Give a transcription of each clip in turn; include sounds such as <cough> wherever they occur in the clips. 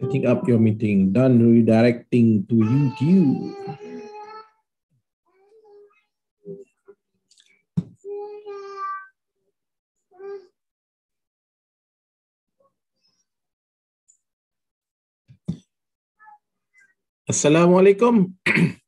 setting up your meeting dan redirecting to YouTube. Assalamualaikum. <clears throat>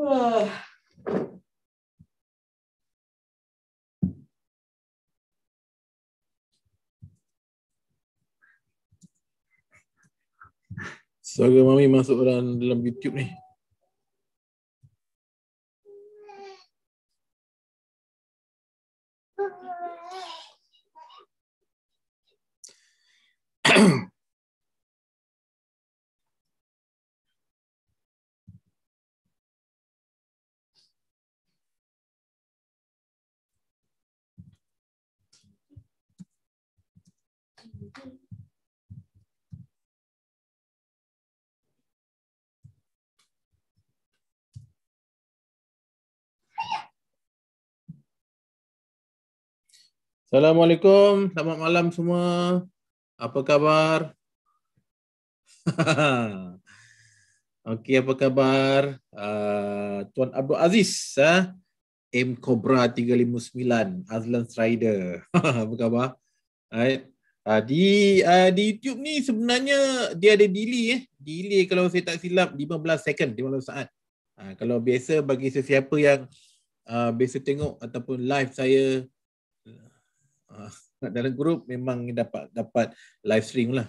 Saya Suara mami masuk dalam, dalam YouTube ni. Assalamualaikum, selamat malam semua. Apa khabar? <laughs> Okey, apa khabar? Uh, Tuan Abdul Aziz, uh, M Cobra 359, Azlan Strider. <laughs> apa khabar? Right. Uh, ah, di uh, di YouTube ni sebenarnya dia ada delay eh. Delay kalau saya tak silap 15 second, 15 saat. Uh, kalau biasa bagi sesiapa yang uh, biasa tengok ataupun live saya uh, dalam grup memang dapat dapat live stream lah.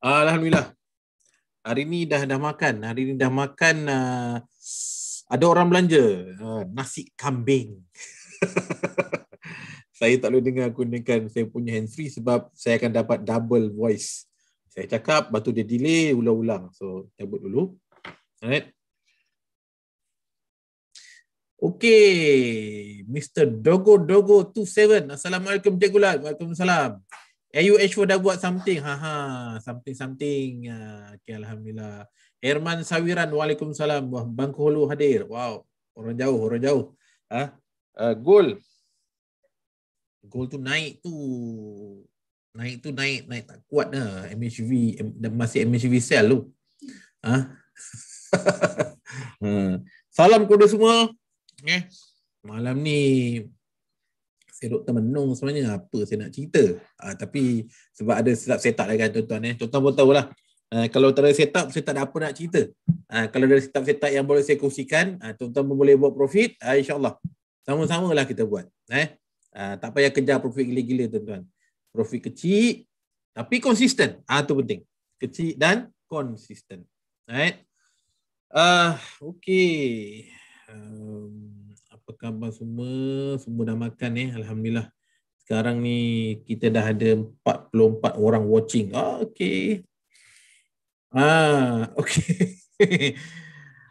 Ah, Alhamdulillah. Hari ni dah dah makan. Hari ni dah makan uh, ada orang belanja uh, nasi kambing. <laughs> saya tak boleh dengar gunakan saya punya hands free sebab saya akan dapat double voice. Saya cakap, batu dia delay ulang-ulang. So, cabut dulu. Alright. Okay, Mr. Dogo Dogo 27. Assalamualaikum Cikgu Lat. Waalaikumsalam. AUHO dah buat something. Ha ha, something something. Ya, okay, alhamdulillah. Herman Sawiran. Waalaikumsalam. Wah, Bangku Hulu hadir. Wow. Orang jauh, orang jauh. Ha? Uh, goal. Goal tu naik tu. Naik tu naik, naik tak kuat dah. MHV, masih MHV sell tu. Ha? <laughs> <laughs> Hmm. Salam kepada semua. Okay. Ya. Malam ni saya duduk termenung sebenarnya apa saya nak cerita. Uh, tapi sebab ada setup setup dengan tuan-tuan eh. Tuan-tuan pun tahulah. Uh, kalau tak ada setup, saya tak ada apa nak cerita. Uh, kalau ada setup-setup yang boleh saya kongsikan, uh, tuan-tuan pun boleh buat profit, uh, insyaAllah. sama sama lah kita buat. Eh? Uh, tak payah kejar profit gila-gila, tuan-tuan. Profit kecil, tapi konsisten. Itu uh, penting. Kecil dan konsisten. Right? Eh. Ah, uh, okey. Um, apa khabar semua? Semua dah makan eh, alhamdulillah. Sekarang ni kita dah ada 44 orang watching. Ah, okey. Ah, okey. <laughs>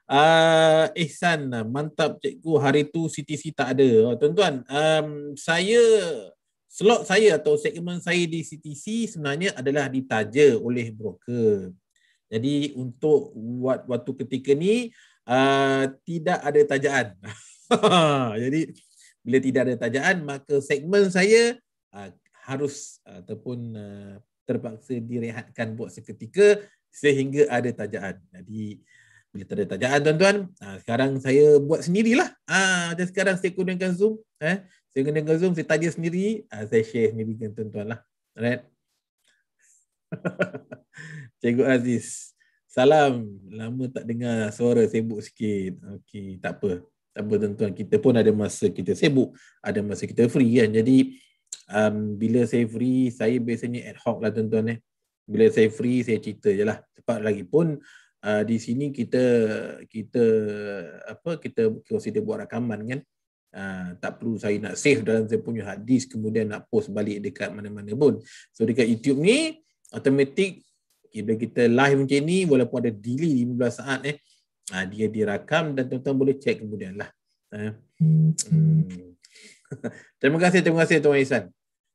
Ah, uh, Ihsan, mantap cikgu hari tu CTC tak ada. Oh, tuan-tuan, um, saya slot saya atau segmen saya di CTC sebenarnya adalah ditaja oleh broker. Jadi untuk waktu ketika ni uh, tidak ada tajaan. <laughs> Jadi bila tidak ada tajaan maka segmen saya uh, harus uh, ataupun uh, terpaksa direhatkan buat seketika sehingga ada tajaan. Jadi bila tak ada tajaan tuan-tuan, uh, sekarang saya buat sendirilah. Ah uh, sekarang saya gunakan Zoom eh. Saya gunakan Zoom, saya tanya sendiri, uh, saya share sendiri dengan tuan-tuan lah. Alright. <laughs> Cikgu Aziz. Salam. Lama tak dengar suara sibuk sikit. Okay, tak apa. Tak apa tuan-tuan. Kita pun ada masa kita sibuk. Ada masa kita free kan. Jadi, um, bila saya free, saya biasanya ad hoc lah tuan-tuan. Eh. Bila saya free, saya cerita je lah. Sebab lagi pun, uh, di sini kita kita apa kita consider buat rakaman kan. Uh, tak perlu saya nak save dalam saya punya hadis kemudian nak post balik dekat mana-mana pun. So dekat YouTube ni, automatic okay, bila kita live macam ni walaupun ada delay 15 saat eh uh, dia dirakam dan tuan-tuan boleh check kemudian lah uh, hmm. <laughs> terima kasih terima kasih tuan Isan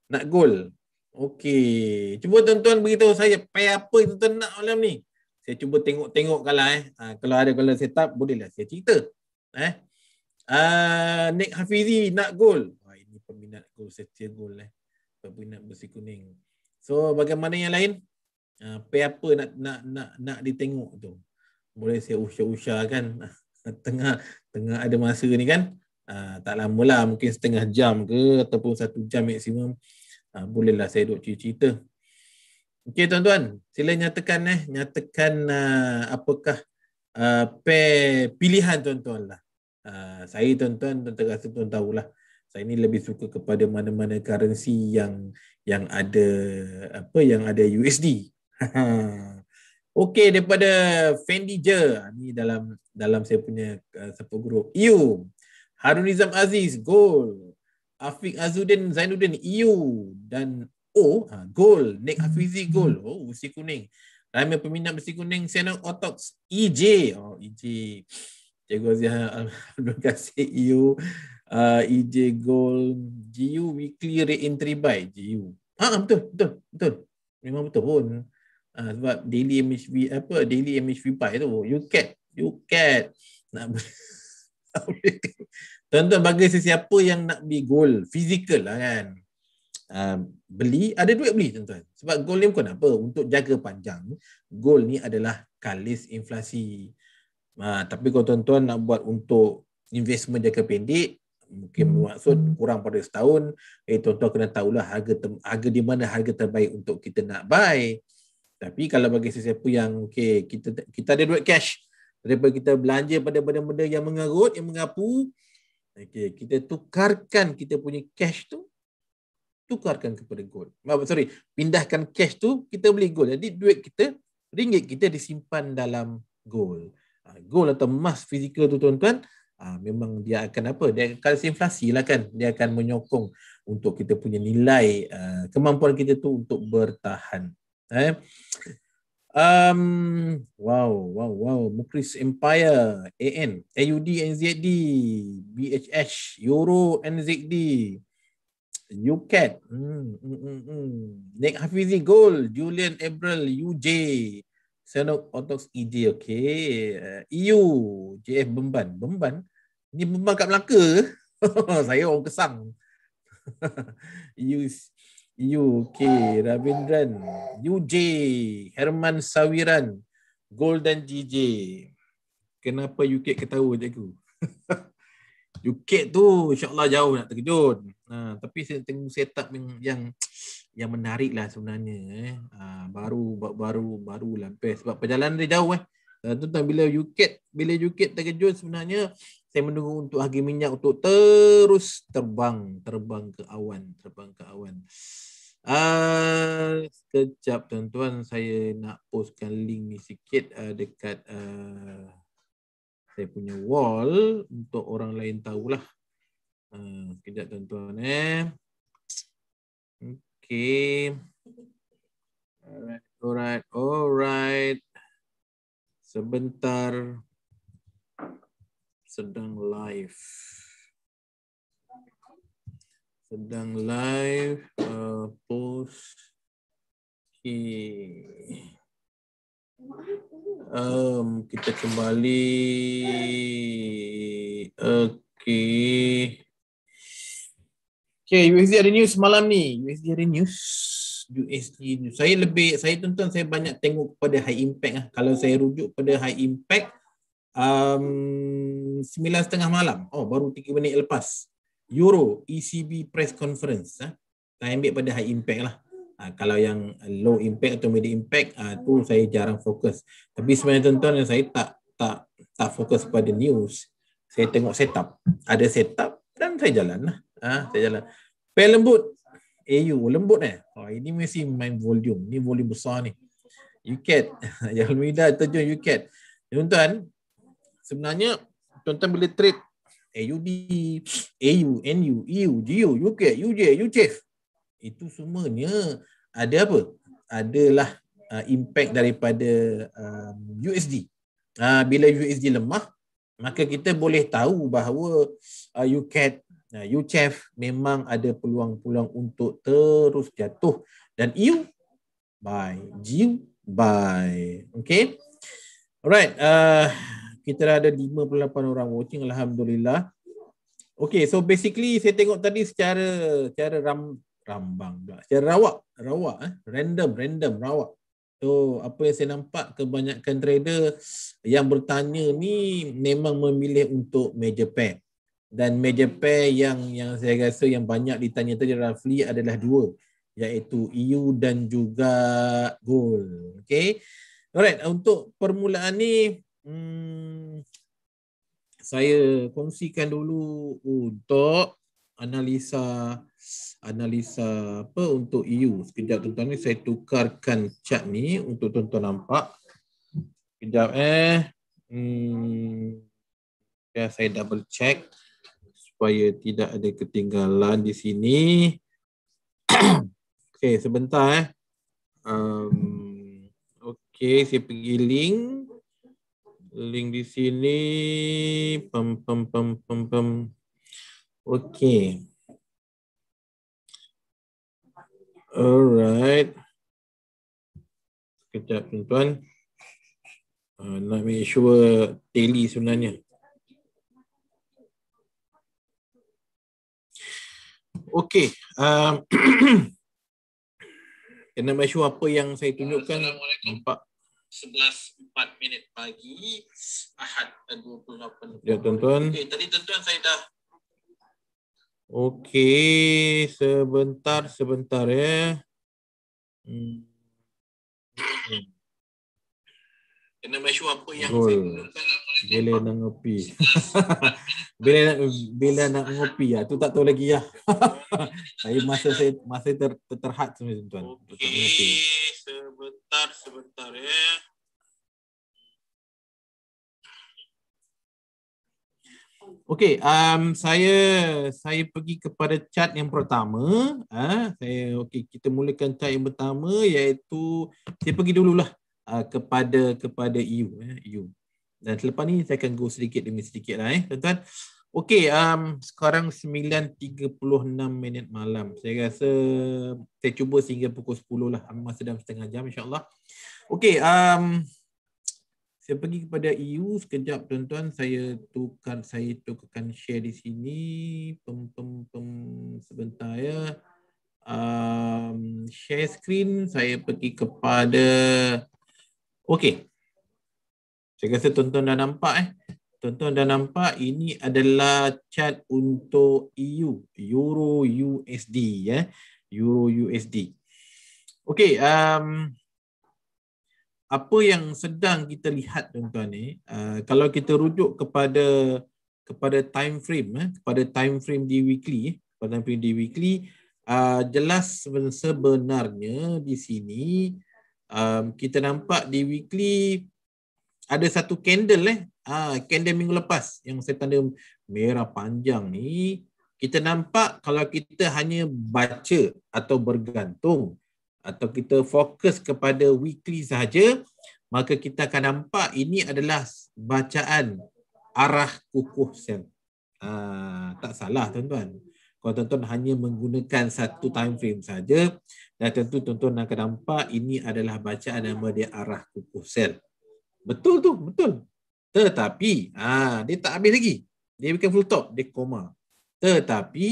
nak gol Okey, cuba tuan-tuan beritahu saya pay apa yang tuan nak malam ni. Saya cuba tengok-tengok kalau eh. Ha, kalau ada kalau setup bolehlah saya cerita. Eh. Ah uh, Nick Hafizi nak gol. Wah, ini peminat gol setia gol eh. Peminat bersih kuning. So bagaimana yang lain? Uh, apa nak nak nak nak ditengok tu? Boleh saya usah-usah kan? <laughs> tengah tengah ada masa ni kan? Uh, tak lama lah mungkin setengah jam ke ataupun satu jam maksimum uh, bolehlah saya duduk cerita Okey tuan-tuan, sila nyatakan eh, nyatakan uh, apakah uh, pilihan tuan-tuan lah. Uh, saya tuan-tuan, tuan-tuan rasa tuan tahulah saya ni lebih suka kepada mana-mana currency yang yang ada apa yang ada USD. <laughs> Okey daripada Fendi Je ah, ni dalam dalam saya punya uh, support group. EU Harunizam Aziz gol, Afiq Azudin Zainuddin EU dan O oh, ah, ha, Goal Nick Hafizi Goal oh mesti kuning. Ramai peminat mesti kuning Senang Otox EJ oh EJ Cikgu Aziz Alhamdulillah <laughs> Terima kasih EU uh, EJ Gold GU weekly re-entry buy GU ah ha, ha, betul betul betul memang betul pun uh, sebab daily MHV apa daily MHV buy tu you get you get nak <laughs> tuan-tuan bagi sesiapa yang nak beli gold physical lah kan uh, beli ada duit beli tuan-tuan sebab gold ni bukan apa untuk jaga panjang gold ni adalah kalis inflasi uh, tapi kalau tuan-tuan nak buat untuk investment jangka pendek mungkin bermaksud kurang pada setahun eh tuan-tuan kena tahulah harga harga di mana harga terbaik untuk kita nak buy tapi kalau bagi sesiapa yang okey kita kita ada duit cash daripada kita belanja pada benda-benda yang mengarut yang mengapu okey kita tukarkan kita punya cash tu tukarkan kepada gold maaf sorry pindahkan cash tu kita beli gold jadi duit kita ringgit kita disimpan dalam gold ah, gold atau emas fizikal tu tuan-tuan ha, memang dia akan apa dia kalau inflasi lah kan dia akan menyokong untuk kita punya nilai uh, kemampuan kita tu untuk bertahan eh um wow wow wow mukris empire an aud nzd bhh euro nzd UCAT, e hmm, hmm, hmm, hmm. Nick Hafizi Gold, Julian April, UJ, Senok Otox ID, e okay. Uh, eh, EU, JF Bemban, Bemban, Ni memang kat Melaka <laughs> Saya orang kesang <laughs> You You okay Ravindran UJ Herman Sawiran Golden DJ Kenapa UK ketawa je aku UK tu insyaAllah jauh nak terkejut ha, Tapi saya tengok setup yang, yang yang menarik lah sebenarnya eh. Ha, baru baru baru, baru lah best. sebab perjalanan dia jauh eh. Tentang bila UK bila UK terkejut sebenarnya saya menunggu untuk harga minyak untuk terus terbang, terbang ke awan, terbang ke awan. Ah, uh, kejap tuan-tuan, saya nak postkan link ni sikit uh, dekat uh, saya punya wall untuk orang lain tahulah. Uh, ah, kejap tuan-tuan eh. Okay. alright, alright. Sebentar sedang live sedang live uh, post okay. um, kita kembali okay okay USD ada news malam ni USD ada news USD news. saya lebih saya tonton saya banyak tengok pada high impact lah. kalau saya rujuk pada high impact um, 9 setengah malam. Oh, baru 3 minit lepas. Euro ECB press conference. Ha? Saya ambil pada high impact lah. Ha, kalau yang low impact atau medium impact, ha, tu saya jarang fokus. Tapi sebenarnya tuan-tuan yang saya tak tak tak fokus pada news. Saya tengok setup. Ada setup dan saya jalan lah. Ha, saya jalan. Pair lembut. AU lembut eh. Oh, ini mesti main volume. Ini volume besar ni. UCAT. <laughs> Yalmida terjun UCAT. Tuan-tuan, sebenarnya Contoh tuan boleh trade AUD, AU, NU, EU, GEO, UK, UJ, UCEF. Itu semuanya ada apa? Adalah uh, impact daripada um, USD. Uh, ah, bila USD lemah, maka kita boleh tahu bahawa uh, UCAT, uh, UCEF memang ada peluang-peluang untuk terus jatuh. Dan EU, bye. GEO, bye. Okay. Alright. Uh, kita dah ada 58 orang watching alhamdulillah okey so basically saya tengok tadi secara secara ram rambang pula secara rawak rawak eh random random rawak so apa yang saya nampak kebanyakan trader yang bertanya ni memang memilih untuk major pair dan major pair yang yang saya rasa yang banyak ditanya tadi roughly adalah dua iaitu EU dan juga gold okey Alright, untuk permulaan ni Hmm, saya kongsikan dulu untuk analisa analisa apa untuk EU. Sekejap tuan-tuan ni saya tukarkan cat ni untuk tuan-tuan nampak. Sekejap eh. Hmm, ya saya double check supaya tidak ada ketinggalan di sini. <clears throat> okay sebentar eh. Um, okay saya pergi link link di sini pem pem pem pem pem okey alright sekejap tuan-tuan uh, nak make sure daily sebenarnya okey um, <clears throat> kena make sure apa yang saya tunjukkan Assalamualaikum. nampak 11.04 minit pagi Ahad 28. Eh, ya tuan-tuan. Okay, tadi tuan-tuan saya dah Okey, sebentar sebentar ya. Hmm. Kena make apa yang Goal. saya boleh nak ngopi. bila nak bila nak ngopi ya, tu tak tahu lagi ya. Saya <laughs> masa saya masa ter, terhad sebenarnya tuan. Okey, sebentar sebentar sebentar ya Okey, um, saya saya pergi kepada chat yang pertama. Ah, ha, saya okey kita mulakan chat yang pertama iaitu saya pergi dululah uh, kepada kepada you eh, you. Dan selepas ni saya akan go sedikit demi sedikit lah eh tuan-tuan. Okey, um, sekarang 9.36 minit malam. Saya rasa saya cuba sehingga pukul 10 lah. Ambil masa dalam setengah jam insyaAllah. Okey, um, saya pergi kepada EU sekejap tuan-tuan. Saya tukar, saya tukarkan share di sini. Pem, pem, pem, sebentar ya. Um, share screen, saya pergi kepada... Okey. Saya rasa tuan-tuan dah nampak eh tuan-tuan dah nampak ini adalah chart untuk EU, Euro USD ya. Euro USD. Okey, um, apa yang sedang kita lihat tuan-tuan ni, uh, kalau kita rujuk kepada kepada time frame eh, kepada time frame di weekly, eh, pada time frame di weekly, uh, jelas sebenarnya di sini um, kita nampak di weekly ada satu candle eh ha, ah, kandem minggu lepas yang saya tanda merah panjang ni kita nampak kalau kita hanya baca atau bergantung atau kita fokus kepada weekly sahaja maka kita akan nampak ini adalah bacaan arah kukuh sel. Ha, tak salah tuan-tuan. Kalau tuan-tuan hanya menggunakan satu time frame saja, dan tentu tuan-tuan akan nampak ini adalah bacaan nama dia arah kukuh sel. Betul tu, betul. Tetapi, ah dia tak habis lagi. Dia bukan full stop, dia koma. Tetapi,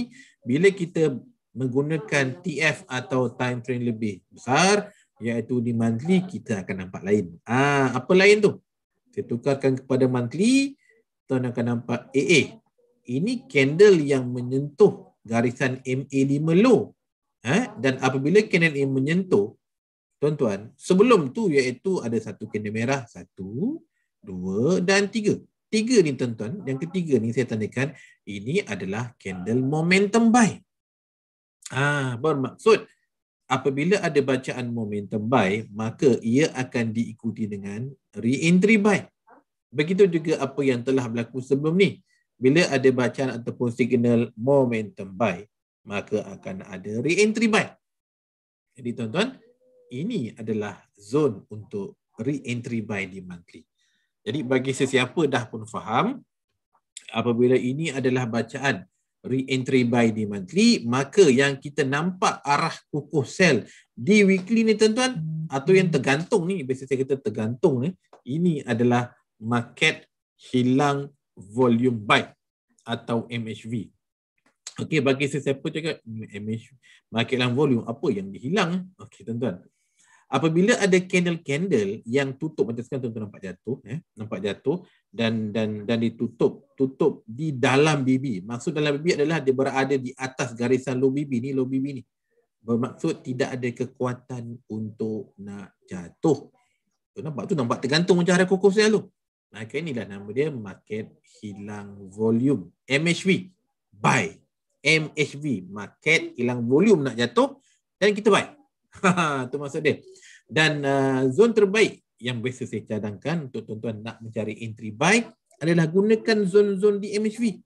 bila kita menggunakan TF atau time frame lebih besar, iaitu di monthly, kita akan nampak lain. Ah Apa lain tu? Saya tukarkan kepada monthly, tuan akan nampak AA. Ini candle yang menyentuh garisan MA5 low. Eh? Dan apabila candle ini menyentuh, tuan-tuan, sebelum tu iaitu ada satu candle merah, satu dua dan tiga. Tiga ni tuan-tuan, yang ketiga ni saya tandakan ini adalah candle momentum buy. Ah, bermaksud apabila ada bacaan momentum buy, maka ia akan diikuti dengan re-entry buy. Begitu juga apa yang telah berlaku sebelum ni. Bila ada bacaan ataupun signal momentum buy, maka akan ada re-entry buy. Jadi tuan-tuan, ini adalah zone untuk re-entry buy di monthly. Jadi bagi sesiapa dah pun faham, apabila ini adalah bacaan re-entry by the monthly, maka yang kita nampak arah kukuh sel di weekly ni tuan-tuan, atau yang tergantung ni, biasanya saya kata tergantung ni, ini adalah market hilang volume buy atau MHV. Okey, bagi sesiapa cakap MHV, market hilang volume, apa yang dihilang? Okey, tuan-tuan apabila ada candle-candle yang tutup macam sekarang tuan-tuan nampak jatuh eh nampak jatuh dan dan dan ditutup tutup di dalam bibi maksud dalam bibi adalah dia berada di atas garisan low bibi ni low bibi ni bermaksud tidak ada kekuatan untuk nak jatuh tuan nampak tu nampak tergantung macam ada kokos dia tu maka inilah nama dia market hilang volume MHV buy MHV market hilang volume nak jatuh dan kita buy <laughs> Itu maksud dia. Dan uh, zon terbaik yang biasa saya cadangkan untuk tuan-tuan nak mencari entry buy adalah gunakan zon-zon di MHV.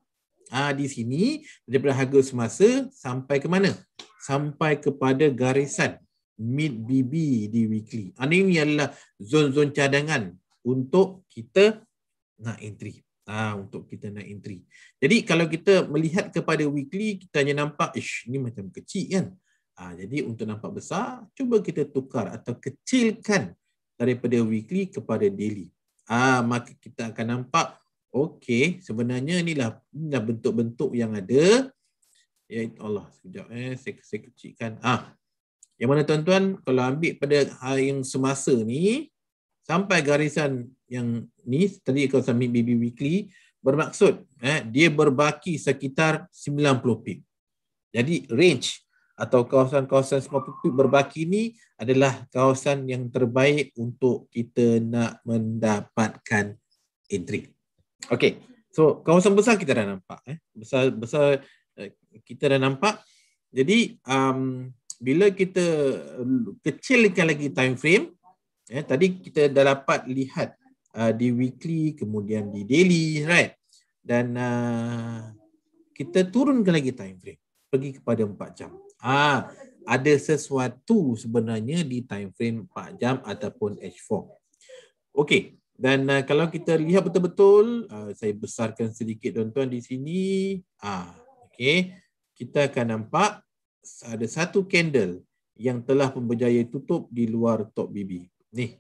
Ah ha, di sini daripada harga semasa sampai ke mana? Sampai kepada garisan mid BB di weekly. Ha, ah, ini adalah zon-zon cadangan untuk kita nak entry. Ah ha, untuk kita nak entry. Jadi kalau kita melihat kepada weekly kita hanya nampak ish ini macam kecil kan. Ha, jadi untuk nampak besar, cuba kita tukar atau kecilkan daripada weekly kepada daily. Ah maka kita akan nampak, okey sebenarnya inilah, inilah bentuk-bentuk yang ada. Ya Allah, sekejap eh, saya, saya kecilkan. Ah, yang mana tuan-tuan, kalau ambil pada hal yang semasa ni, sampai garisan yang ni, tadi kalau submit baby weekly, bermaksud eh, dia berbaki sekitar 90 pip. Jadi range atau kawasan-kawasan semaput berbaki ni adalah kawasan yang terbaik untuk kita nak mendapatkan entry. Okay, So kawasan besar kita dah nampak eh. Besar besar eh, kita dah nampak. Jadi um, bila kita kecilkan lagi time frame eh tadi kita dah dapat lihat uh, di weekly kemudian di daily right dan uh, kita turunkan lagi time frame pergi kepada 4 jam Ha, ada sesuatu sebenarnya di time frame 4 jam ataupun H4. Okey, dan uh, kalau kita lihat betul-betul, uh, saya besarkan sedikit tuan-tuan di sini. Ah, okey. Kita akan nampak ada satu candle yang telah pun berjaya tutup di luar top BB. Ni.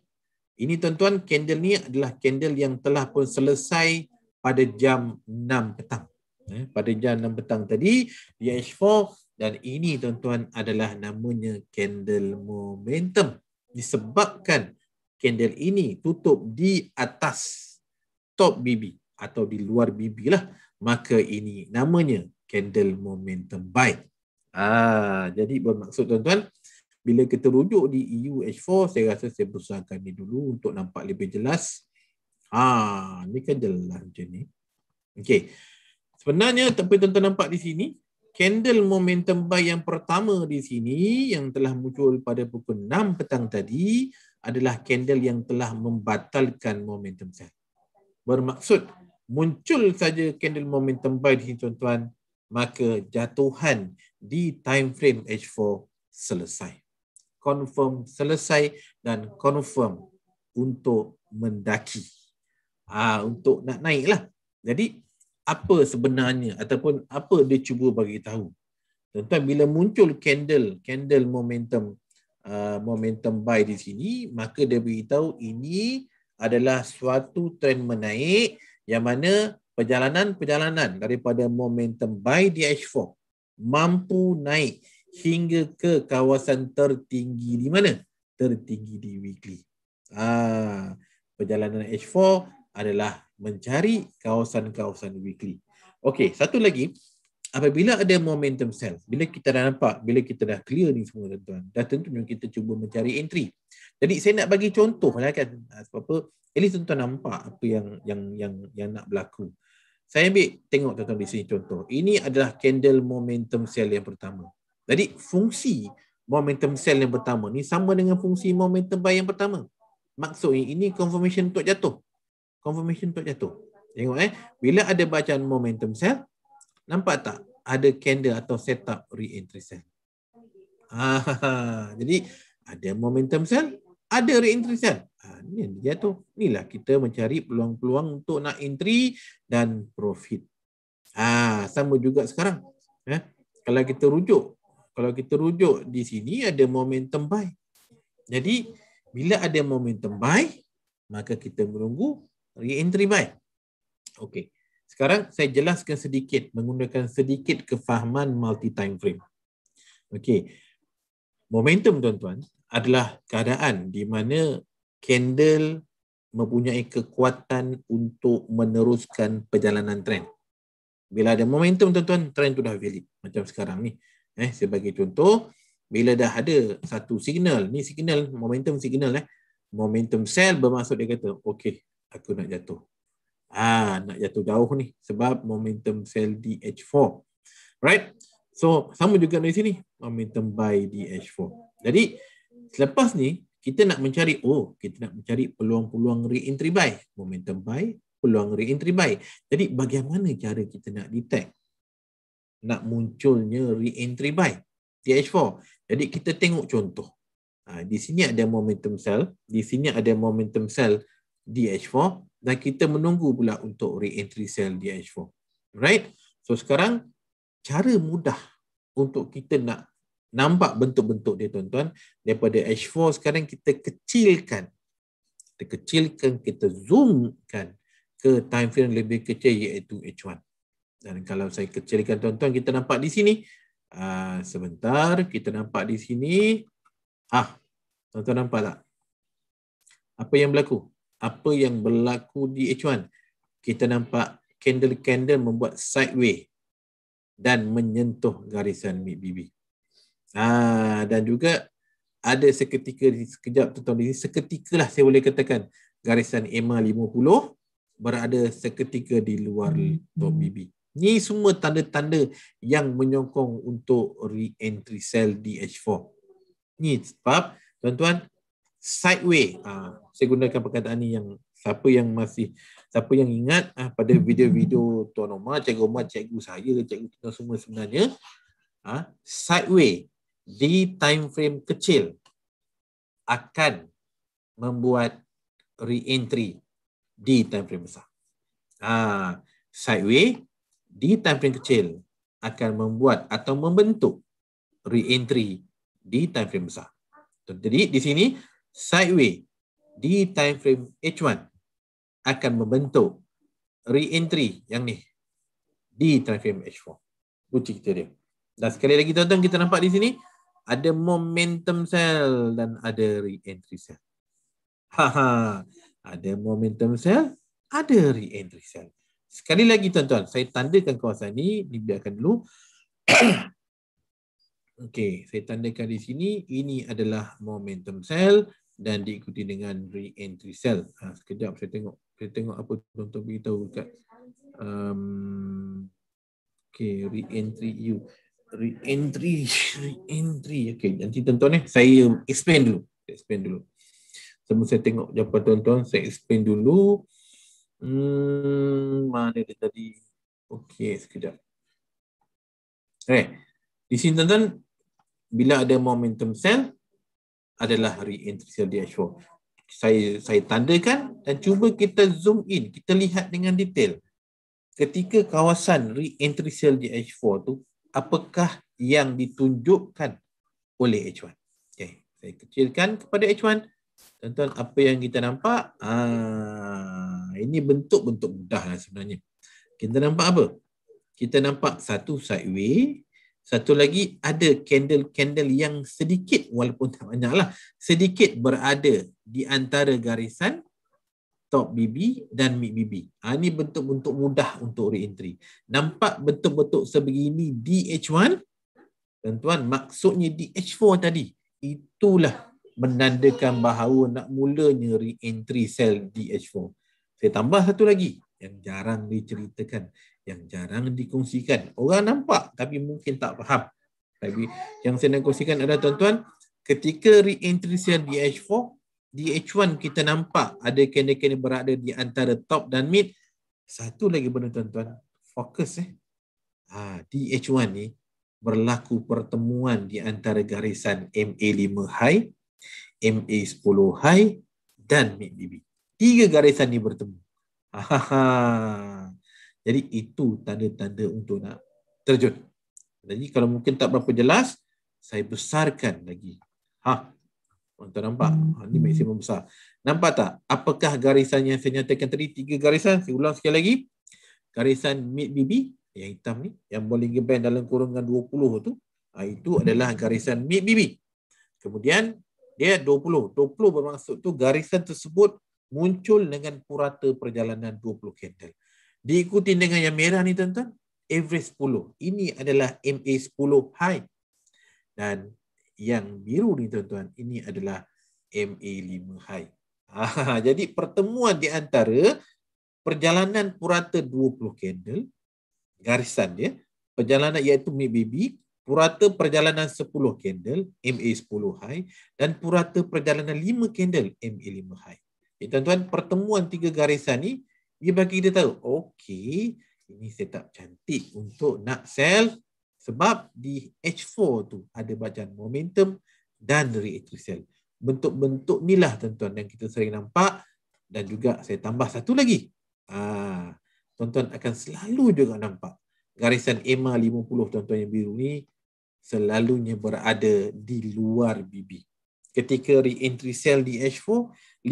Ini tuan-tuan, candle ni adalah candle yang telah pun selesai pada jam 6 petang. Eh, pada jam 6 petang tadi di H4 dan ini tuan-tuan adalah namanya candle momentum disebabkan candle ini tutup di atas top BB atau di luar BB lah maka ini namanya candle momentum buy ah jadi bermaksud tuan-tuan bila kita rujuk di EU 4 saya rasa saya besarkan ni dulu untuk nampak lebih jelas ha ni kan jelas macam ni okey sebenarnya tapi tuan-tuan nampak di sini candle momentum buy yang pertama di sini yang telah muncul pada pukul 6 petang tadi adalah candle yang telah membatalkan momentum sell. Bermaksud muncul saja candle momentum buy di sini tuan-tuan, maka jatuhan di time frame H4 selesai. Confirm selesai dan confirm untuk mendaki. Ah untuk nak naiklah. Jadi apa sebenarnya ataupun apa dia cuba bagi tahu. Tuan-tuan bila muncul candle, candle momentum uh, momentum buy di sini, maka dia tahu ini adalah suatu trend menaik yang mana perjalanan-perjalanan daripada momentum buy di H4 mampu naik hingga ke kawasan tertinggi di mana? Tertinggi di weekly. Ah, perjalanan H4 adalah mencari kawasan-kawasan weekly. Okey, satu lagi, apabila ada momentum sell, bila kita dah nampak, bila kita dah clear ni semua tuan-tuan, dah yang kita cuba mencari entry. Jadi saya nak bagi contoh lah kan, ah, sebab apa, at least tuan-tuan nampak apa yang yang yang yang nak berlaku. Saya ambil tengok tuan-tuan di sini contoh. Ini adalah candle momentum sell yang pertama. Jadi fungsi momentum sell yang pertama ni sama dengan fungsi momentum buy yang pertama. Maksudnya ini confirmation untuk jatuh confirmation untuk jatuh. Tengok eh, bila ada bacaan momentum cell, nampak tak ada candle atau setup re-entry cell? Jadi ada momentum cell, ada re-entry cell. Ha, ini yang tu. Inilah kita mencari peluang-peluang untuk nak entry dan profit. Ah sama juga sekarang. Eh, kalau kita rujuk, kalau kita rujuk di sini ada momentum buy. Jadi bila ada momentum buy, maka kita menunggu re-entry by. Okay, Sekarang saya jelaskan sedikit menggunakan sedikit kefahaman multi time frame. Okey. Momentum tuan-tuan adalah keadaan di mana candle mempunyai kekuatan untuk meneruskan perjalanan trend. Bila ada momentum tuan-tuan, trend tu dah valid macam sekarang ni. Eh sebagai contoh, bila dah ada satu signal, ni signal momentum signal eh. Momentum sell bermaksud dia kata, okey, aku nak jatuh. ah nak jatuh jauh ni sebab momentum sel h 4 Right? So, sama juga dari sini. Momentum buy by h 4 Jadi, selepas ni, kita nak mencari, oh, kita nak mencari peluang-peluang re-entry buy. Momentum buy, peluang re-entry buy. Jadi, bagaimana cara kita nak detect? Nak munculnya re-entry buy. h 4 Jadi, kita tengok contoh. Ha, di sini ada momentum sell. Di sini ada momentum sell. DH4 dan kita menunggu pula untuk re-entry cell DH4. Right? So sekarang cara mudah untuk kita nak nampak bentuk-bentuk dia tuan-tuan daripada H4 sekarang kita kecilkan. Kita kecilkan, kita zoomkan ke time frame lebih kecil iaitu H1. Dan kalau saya kecilkan tuan-tuan kita nampak di sini. Uh, sebentar kita nampak di sini. Ah, tuan-tuan nampak tak? Apa yang berlaku? apa yang berlaku di H1. Kita nampak candle-candle membuat sideways dan menyentuh garisan mid BB. Ha, ah, dan juga ada seketika sekejap tuan-tuan di sini seketikalah saya boleh katakan garisan EMA 50 berada seketika di luar hmm. top BB. Ni semua tanda-tanda yang menyokong untuk re-entry sell di H4. Ni sebab tuan-tuan sideways. Uh, saya gunakan perkataan ini yang siapa yang masih siapa yang ingat uh, pada video-video <laughs> Tuan Omar, Cikgu Omar, Cikgu saya, Cikgu kita semua sebenarnya uh, sideways di time frame kecil akan membuat re-entry di time frame besar. Ah, uh, di time frame kecil akan membuat atau membentuk re-entry di time frame besar. Jadi di sini sideway di time frame H1 akan membentuk re-entry yang ni di time frame H4. Bunci kita dia. Dan sekali lagi tuan-tuan kita nampak di sini ada momentum sell dan ada re-entry cell. Haha, ada momentum sell, ada re-entry cell. Sekali lagi tuan-tuan, saya tandakan kawasan ni, ni biarkan dulu. <clears throat> Okey, saya tandakan di sini, ini adalah momentum sell dan diikuti dengan re-entry sell. Ha, sekejap saya tengok. Saya tengok apa tuan-tuan beritahu dekat. Um, okay, re-entry you. Re-entry, <laughs> re-entry. Okay, nanti tuan-tuan eh, saya explain dulu. Explain dulu. Sebelum saya tengok jawapan tuan-tuan, saya explain dulu. Hmm, mana dia tadi? Okay, sekejap. Okay, eh, di sini tuan-tuan, bila ada momentum sell adalah re-entry diaphragm. Saya saya tandakan dan cuba kita zoom in, kita lihat dengan detail. Ketika kawasan re-entry cell di H4 tu, apakah yang ditunjukkan oleh H1? Okay. Saya kecilkan kepada H1. Tuan-tuan, apa yang kita nampak? Ah, ini bentuk-bentuk mudah lah sebenarnya. Kita nampak apa? Kita nampak satu sideway, satu lagi ada candle-candle yang sedikit walaupun tak banyak lah Sedikit berada di antara garisan top BB dan mid BB ha, Ini bentuk-bentuk mudah untuk re-entry Nampak bentuk-bentuk sebegini dh 1 Tuan-tuan maksudnya dh 4 tadi Itulah menandakan bahawa nak mulanya re-entry sel dh 4 Saya tambah satu lagi yang jarang diceritakan yang jarang dikongsikan. Orang nampak tapi mungkin tak faham. Tapi yang saya nak kongsikan adalah tuan-tuan, ketika re-entry sel DH4, h 1 kita nampak ada kena-kena berada di antara top dan mid. Satu lagi benda tuan-tuan, fokus eh. Ha, DH1 ni berlaku pertemuan di antara garisan MA5 high, MA10 high dan mid BB. Tiga garisan ni bertemu. Ha, ha, ha. Jadi itu tanda-tanda untuk nak terjun. Jadi kalau mungkin tak berapa jelas, saya besarkan lagi. Ha. Tuan-tuan nampak? Ha, ini maksimum besar. Nampak tak? Apakah garisan yang saya nyatakan tadi? Tiga garisan. Saya ulang sekali lagi. Garisan mid BB yang hitam ni yang boleh geband dalam kurungan 20 tu ha, itu adalah garisan mid BB. Kemudian dia 20. 20 bermaksud tu garisan tersebut muncul dengan purata perjalanan 20 candle. Diikuti dengan yang merah ni tuan-tuan. Average 10. Ini adalah MA 10 high. Dan yang biru ni tuan-tuan. Ini adalah MA 5 high. Ah, <laughs> jadi pertemuan di antara perjalanan purata 20 candle. Garisan dia. Perjalanan iaitu mid baby. Purata perjalanan 10 candle. MA 10 high. Dan purata perjalanan 5 candle. MA 5 high. Eh, tuan-tuan, pertemuan tiga garisan ni dia bagi kita tahu okey ini setup cantik untuk nak sell sebab di H4 tu ada bacaan momentum dan reactive sell bentuk-bentuk nilah tuan-tuan yang kita sering nampak dan juga saya tambah satu lagi ha, tuan-tuan akan selalu juga nampak garisan EMA 50 tuan-tuan yang biru ni selalunya berada di luar BB ketika re-entry sell di H4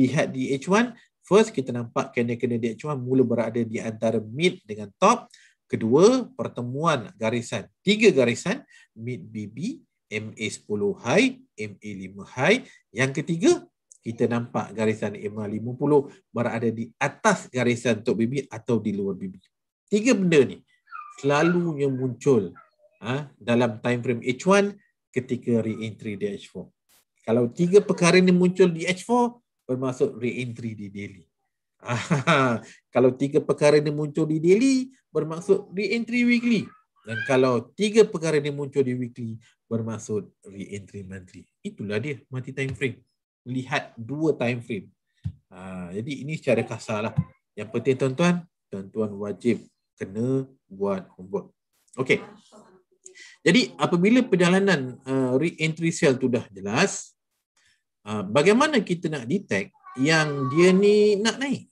lihat di H1 First, kita nampak candle kena dia cuma mula berada di antara mid dengan top. Kedua, pertemuan garisan. Tiga garisan, mid BB, MA10 high, MA5 high. Yang ketiga, kita nampak garisan MA50 berada di atas garisan top BB atau di luar BB. Tiga benda ni Selalu yang muncul ha, dalam time frame H1 ketika re-entry di H4. Kalau tiga perkara ni muncul di H4, termasuk re-entry di Delhi. Ah, <laughs> kalau tiga perkara ini muncul di Delhi, bermaksud re-entry weekly. Dan kalau tiga perkara ini muncul di weekly, bermaksud re-entry monthly. Itulah dia, mati time frame. Lihat dua time frame. Ha, jadi ini secara kasar lah. Yang penting tuan-tuan, tuan-tuan wajib kena buat homework. Okay. Jadi apabila perjalanan uh, re-entry cell tu dah jelas, Ah, bagaimana kita nak detect yang dia ni nak naik?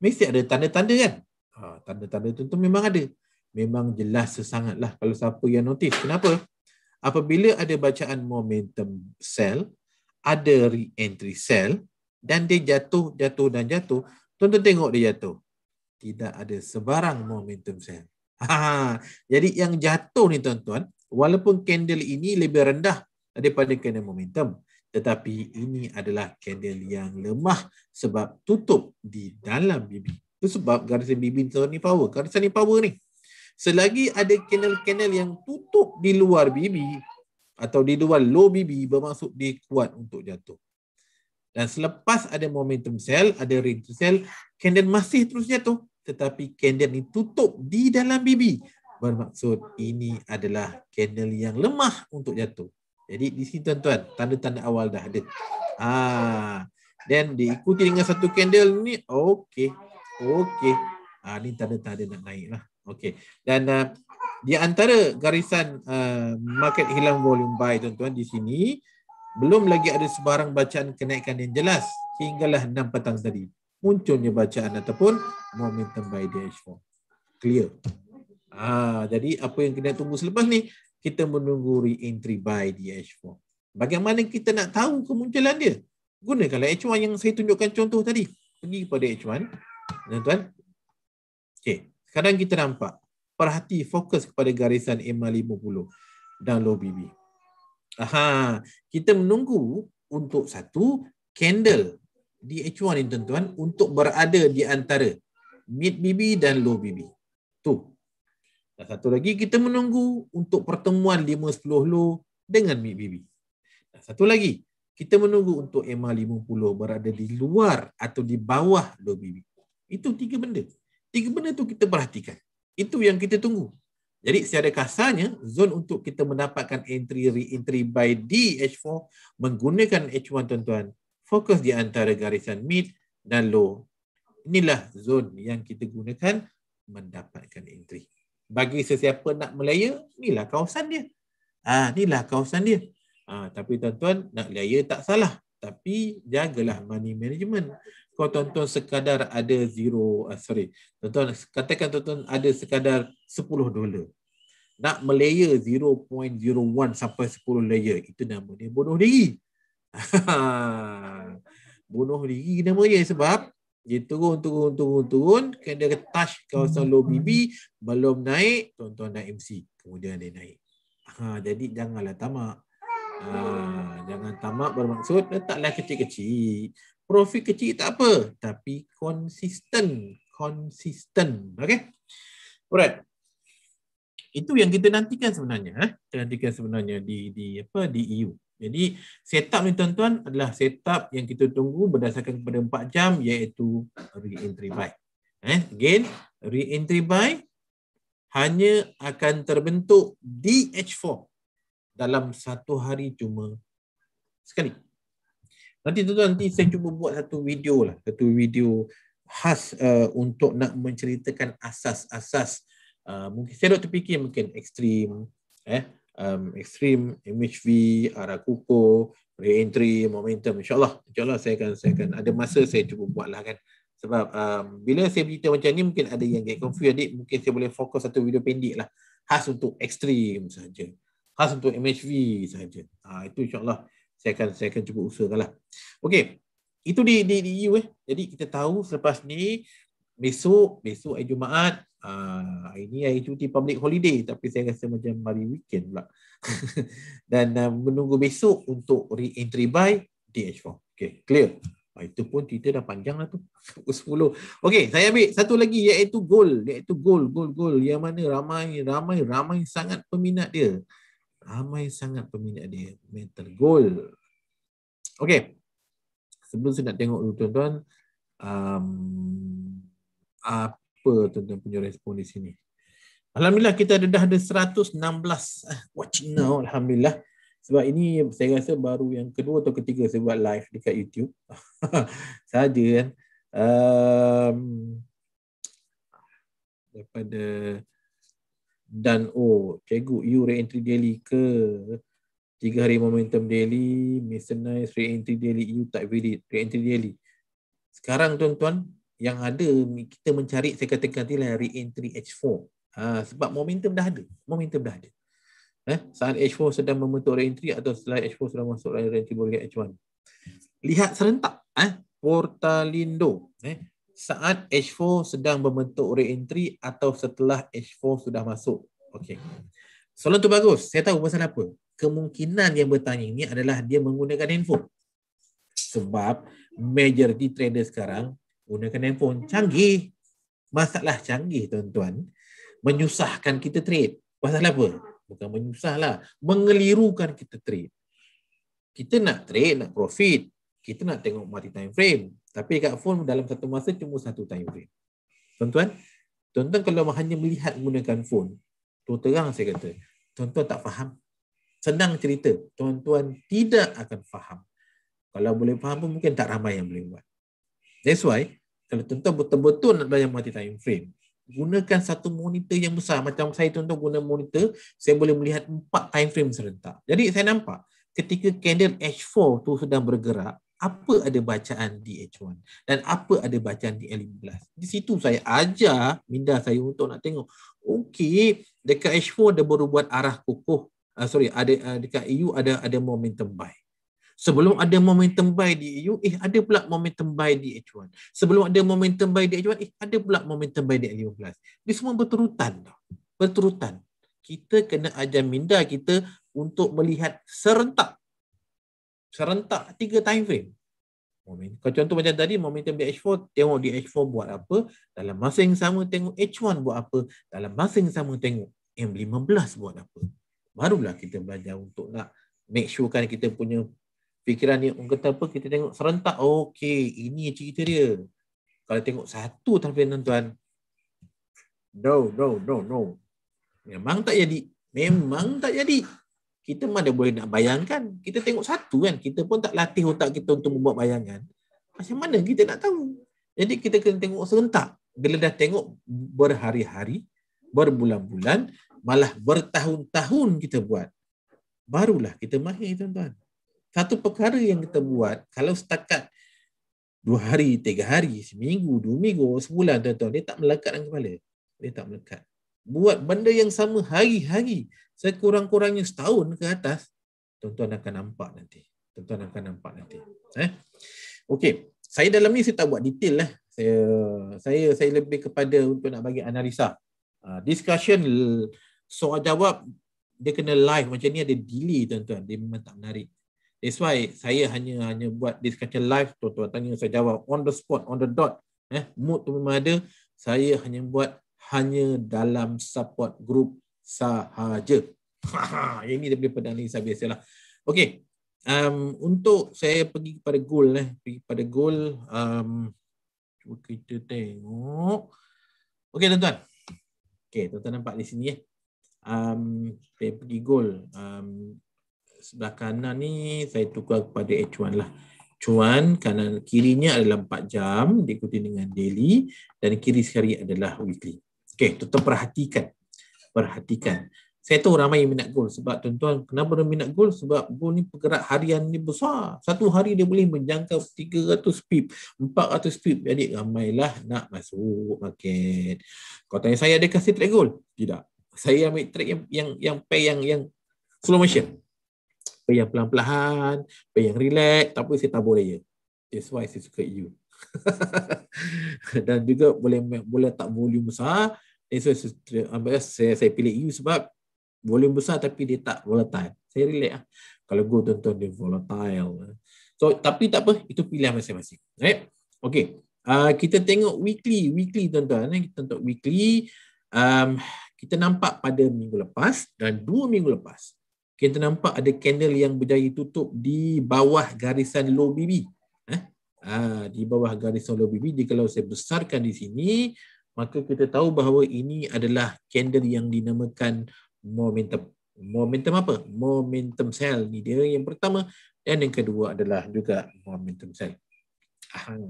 Mesti ada tanda-tanda kan? Ah, tanda-tanda tu, tu memang ada. Memang jelas sesangatlah kalau siapa yang notice. Kenapa? Apabila ada bacaan momentum sell, ada re-entry sell dan dia jatuh, jatuh dan jatuh. Tonton tengok dia jatuh. Tidak ada sebarang momentum sel. <laughs> Ha, ha. Jadi yang jatuh ni tuan-tuan, walaupun candle ini lebih rendah daripada candle momentum tetapi ini adalah candle yang lemah sebab tutup di dalam bibi. Itu sebab garisan bibi ni power. Garisan ni power ni. Selagi ada candle-candle yang tutup di luar bibi atau di luar low bibi bermaksud dia kuat untuk jatuh. Dan selepas ada momentum cell, ada rate cell, candle masih terus jatuh. Tetapi candle ni tutup di dalam bibi. Bermaksud ini adalah candle yang lemah untuk jatuh. Jadi di sini tuan-tuan, tanda-tanda awal dah ada. Ha. Ah, Then diikuti dengan satu candle ni, okey. Okey. Ha, ah, ini tanda-tanda nak naik lah. Okey. Dan uh, di antara garisan uh, market hilang volume buy tuan-tuan di sini, belum lagi ada sebarang bacaan kenaikan yang jelas sehinggalah 6 petang tadi. Munculnya bacaan ataupun momentum buy dash form. Clear. Ah, jadi apa yang kena tunggu selepas ni kita menunggu re-entry buy di H4. Bagaimana kita nak tahu kemunculan dia? Gunakanlah H1 yang saya tunjukkan contoh tadi. Pergi kepada H1. Tuan-tuan. Okay. Sekarang kita nampak. Perhati fokus kepada garisan MA50 dan low BB. Aha, kita menunggu untuk satu candle di H1 ini tuan-tuan untuk berada di antara mid BB dan low BB. Tu, dan satu lagi kita menunggu untuk pertemuan 5-10 lo dengan Mi Bibi. Dan satu lagi kita menunggu untuk EMA 50 berada di luar atau di bawah lo Bibi. Itu tiga benda. Tiga benda tu kita perhatikan. Itu yang kita tunggu. Jadi secara kasarnya, zon untuk kita mendapatkan entry re-entry by DH4 menggunakan H1 tuan-tuan, fokus di antara garisan mid dan low. Inilah zon yang kita gunakan mendapatkan entry bagi sesiapa nak melaya, inilah kawasan dia. Ha, inilah kawasan dia. Ha, tapi tuan-tuan, nak melaya tak salah. Tapi jagalah money management. Kau tuan-tuan sekadar ada zero, uh, sorry. Tuan-tuan, katakan tuan-tuan ada sekadar sepuluh dolar. Nak melaya 0.01 sampai sepuluh layer. Itu namanya dia bunuh diri. <laughs> Ha, bunuh diri namanya sebab dia turun turun turun turun kena dia touch kawasan low BB hmm. belum naik tuan-tuan dan MC kemudian dia naik ha, jadi janganlah tamak ha, jangan tamak bermaksud letaklah kecil-kecil profit kecil tak apa tapi konsisten konsisten okey alright itu yang kita nantikan sebenarnya eh? kita nantikan sebenarnya di di apa di EU jadi setup ni tuan-tuan adalah setup yang kita tunggu berdasarkan kepada 4 jam iaitu re-entry buy. Eh, again, re-entry buy hanya akan terbentuk di h 4 dalam satu hari cuma sekali. Nanti tuan-tuan, nanti saya cuba buat satu video lah. Satu video khas uh, untuk nak menceritakan asas-asas. Uh, mungkin saya nak terfikir mungkin ekstrim. Eh, um, extreme MHV kuku, reentry momentum insyaallah insyaallah saya akan saya akan ada masa saya cuba buat lah kan sebab um, bila saya cerita macam ni mungkin ada yang get confused adik mungkin saya boleh fokus satu video pendek lah khas untuk extreme saja khas untuk MHV saja ha, itu insyaallah saya akan saya akan cuba usahakan lah okey itu di di, di EU eh. Jadi kita tahu selepas ni besok besok hari Jumaat Uh, ini hari cuti public holiday tapi saya rasa macam mari weekend pula. <laughs> Dan uh, menunggu besok untuk re-entry by DH4. Okay, clear. Uh, itu pun cerita dah panjang lah tu. <laughs> Pukul 10. Okay, saya ambil satu lagi iaitu goal. Iaitu goal, goal, goal. Yang mana ramai, ramai, ramai sangat peminat dia. Ramai sangat peminat dia. Mental goal. Okay. Sebelum saya nak tengok dulu tuan-tuan. Um, uh, apa tuan-tuan punya respon di sini. Alhamdulillah kita ada dah ada 116 eh, watch now alhamdulillah. Sebab ini saya rasa baru yang kedua atau ketiga saya buat live dekat YouTube. Saja <laughs> kan. Um, daripada dan oh cikgu you re-entry daily ke tiga hari momentum daily Mr. Nice re-entry daily you tak valid re-entry daily sekarang tuan-tuan yang ada kita mencari saya katakan tadi lah re-entry H4 ha, sebab momentum dah ada momentum dah ada eh, saat H4 sedang membentuk re-entry atau setelah H4 sudah masuk re-entry boleh H1 lihat serentak eh, portalindo eh, saat H4 sedang membentuk re-entry atau setelah H4 sudah masuk okay. soalan tu bagus saya tahu pasal apa kemungkinan yang bertanya ni adalah dia menggunakan info. sebab majority trader sekarang gunakan handphone canggih masalah canggih tuan-tuan menyusahkan kita trade masalah apa bukan menyusahlah mengelirukan kita trade kita nak trade nak profit kita nak tengok multi time frame tapi kat phone dalam satu masa cuma satu time frame tuan-tuan tuan-tuan kalau hanya melihat menggunakan phone tu terang saya kata tuan-tuan tak faham senang cerita tuan-tuan tidak akan faham kalau boleh faham pun mungkin tak ramai yang boleh buat that's why tuan-tuan betul-betul nak belajar multi time frame gunakan satu monitor yang besar macam saya tuan-tuan guna monitor saya boleh melihat empat time frame serentak jadi saya nampak ketika candle H4 tu sedang bergerak apa ada bacaan di H1 dan apa ada bacaan di L15 di situ saya ajar minda saya untuk nak tengok okey dekat H4 dia baru buat arah kukuh uh, sorry ada uh, dekat EU ada ada momentum buy Sebelum ada momentum buy di EU, eh ada pula momentum buy di H1. Sebelum ada momentum buy di H1, eh ada pula momentum buy di H1. E Ini semua berturutan. Tau. Berturutan. Kita kena ajar minda kita untuk melihat serentak. Serentak tiga time frame. Moment. Kalau contoh macam tadi, momentum di H4, tengok di H4 buat apa. Dalam masa yang sama, tengok H1 buat apa. Dalam masa yang sama, tengok M15 buat apa. Barulah kita belajar untuk nak make sure kan kita punya Fikiran ni orang kata apa kita tengok serentak okey ini cerita dia. Kalau tengok satu tapi tuan-tuan no no no no. Memang tak jadi. Memang tak jadi. Kita mana boleh nak bayangkan. Kita tengok satu kan. Kita pun tak latih otak kita untuk membuat bayangan. Macam mana kita nak tahu. Jadi kita kena tengok serentak. Bila dah tengok berhari-hari, berbulan-bulan, malah bertahun-tahun kita buat. Barulah kita mahir tuan-tuan satu perkara yang kita buat kalau setakat dua hari, tiga hari, seminggu, dua minggu, sebulan, tuan-tuan, dia tak melekat dalam kepala. Dia tak melekat. Buat benda yang sama hari-hari, sekurang-kurangnya setahun ke atas, tuan-tuan akan nampak nanti. Tuan-tuan akan nampak nanti. Eh? Okey, saya dalam ni saya tak buat detail lah. Saya saya saya lebih kepada untuk nak bagi analisa. Uh, discussion soal jawab dia kena live macam ni ada delay tuan-tuan. Dia memang tak menarik. That's why saya hanya hanya buat discussion live tuan-tuan tanya saya jawab on the spot on the dot eh mood tu memang ada saya hanya buat hanya dalam support group sahaja. Ha, <laughs> ini lebih pedang ni saya biasalah. Okey. Um, untuk saya pergi kepada goal eh, pergi kepada goal um, cuba kita tengok. Okey tuan-tuan. Okey, tuan-tuan nampak di sini eh. Um, saya pergi goal. Um, sebelah kanan ni saya tukar kepada H1 lah. Cuan kanan kirinya adalah 4 jam diikuti dengan daily dan kiri sekali adalah weekly. Okey, tuan-tuan perhatikan. Perhatikan. Saya tahu ramai yang minat gold sebab tuan-tuan kenapa dia minat gol? Sebab gol ni pergerak harian ni besar. Satu hari dia boleh menjangka 300 pip, 400 pip. Jadi ramailah nak masuk market. Kau tanya saya ada kasih trade gol? Tidak. Saya ambil trade yang yang yang pay yang yang slow motion bayang pelan-pelan, bayang relax, tapi saya tak boleh ya. That's why saya suka you. <laughs> dan juga boleh boleh tak volume besar. That's why saya, saya, saya pilih you sebab volume besar tapi dia tak volatile. Saya relax lah. Kalau go tonton dia volatile. So tapi tak apa, itu pilihan masing-masing. Right? Okay. Uh, kita tengok weekly, weekly tuan-tuan. Eh. Kita tengok weekly. Um, kita nampak pada minggu lepas dan dua minggu lepas kita nampak ada candle yang berjaya tutup di bawah garisan low BB. Eh? Aa, ha, di bawah garisan low BB, jadi kalau saya besarkan di sini, maka kita tahu bahawa ini adalah candle yang dinamakan momentum. Momentum apa? Momentum sell Ini dia yang pertama. Dan yang kedua adalah juga momentum sell. Aha.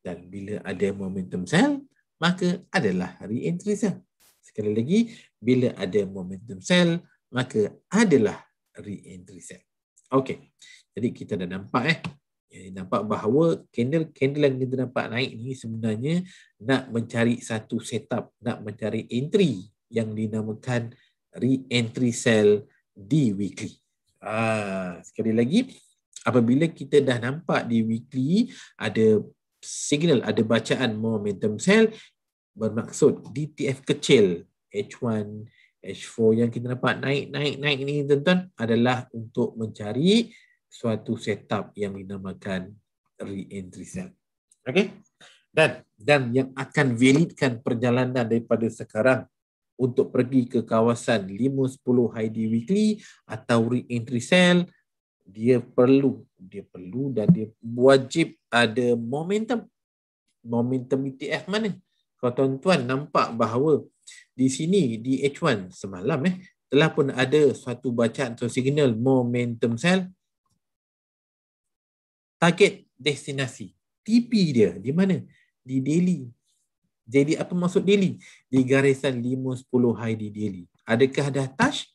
Dan bila ada momentum sell, maka adalah hari entry cell. Sekali lagi, bila ada momentum sell maka adalah re-entry set. Okey. Jadi kita dah nampak eh. Jadi nampak bahawa candle candle yang kita nampak naik ni sebenarnya nak mencari satu setup, nak mencari entry yang dinamakan re-entry sell di weekly. Ah, sekali lagi apabila kita dah nampak di weekly ada signal, ada bacaan momentum sell bermaksud DTF kecil H1 H4 yang kita dapat naik-naik-naik ni tuan-tuan adalah untuk mencari suatu setup yang dinamakan re-entry cell. Okay? Dan dan yang akan validkan perjalanan daripada sekarang untuk pergi ke kawasan 5-10 high ID weekly atau re-entry sell, dia perlu, dia perlu dan dia wajib ada momentum. Momentum ETF mana? Kalau tuan-tuan nampak bahawa di sini di H1 semalam eh telah pun ada suatu bacaan atau signal momentum sell target destinasi TP dia di mana di Delhi jadi apa maksud Delhi di garisan 5 10 high di Delhi adakah dah touch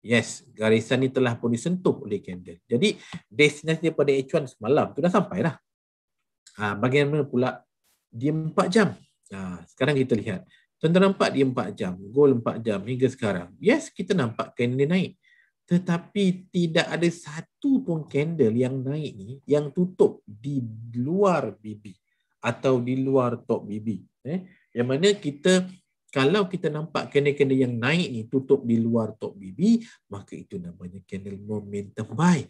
yes garisan ni telah pun disentuh oleh candle jadi destinasi pada H1 semalam tu dah sampai dah ha, ah, bagaimana pula di 4 jam ha, sekarang kita lihat Tuan-tuan nampak dia 4 jam, gol 4 jam hingga sekarang. Yes, kita nampak candle naik. Tetapi tidak ada satu pun candle yang naik ni yang tutup di luar BB atau di luar top BB. Eh? Yang mana kita kalau kita nampak candle-candle yang naik ni tutup di luar top BB, maka itu namanya candle momentum buy.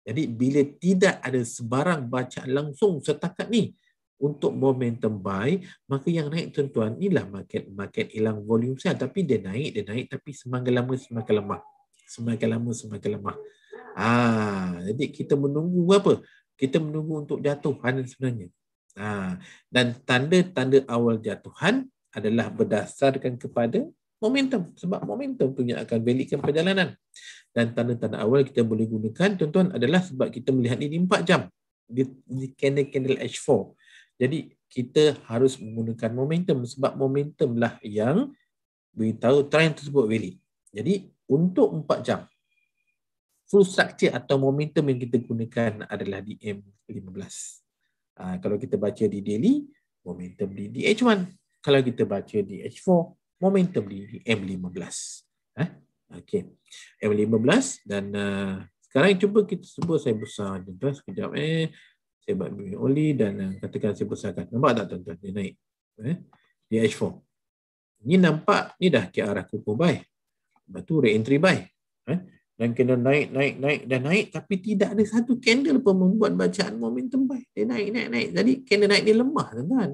Jadi bila tidak ada sebarang bacaan langsung setakat ni, untuk momentum buy maka yang naik tuan-tuan inilah market market hilang volume sel tapi dia naik dia naik tapi semakin lama semakin lemah semakin lama semakin lemah ah jadi kita menunggu apa kita menunggu untuk jatuhan sebenarnya ah dan tanda-tanda awal jatuhan adalah berdasarkan kepada momentum sebab momentum tu yang akan belikan perjalanan dan tanda-tanda awal kita boleh gunakan tuan-tuan adalah sebab kita melihat ini 4 jam di, di candle candle H4 jadi kita harus menggunakan momentum sebab momentum lah yang beritahu trend tersebut valid. Jadi untuk 4 jam, full structure atau momentum yang kita gunakan adalah di M15. Ha, kalau kita baca di daily, momentum di, di H1. Kalau kita baca di H4, momentum di, di M15. Ha? Okay. M15 dan uh, sekarang cuba kita sebut saya besar. Sekejap eh sebab minyak oli dan uh, katakan saya besarkan. Nampak tak tuan-tuan? Dia naik. Eh? Dia H4. Ini nampak, ni dah ke arah kukuh buy. Lepas tu re-entry buy. Eh? Dan kena naik, naik, naik, dan naik. Tapi tidak ada satu candle pun membuat bacaan momentum buy. Dia naik, naik, naik. Jadi candle naik dia lemah tuan-tuan.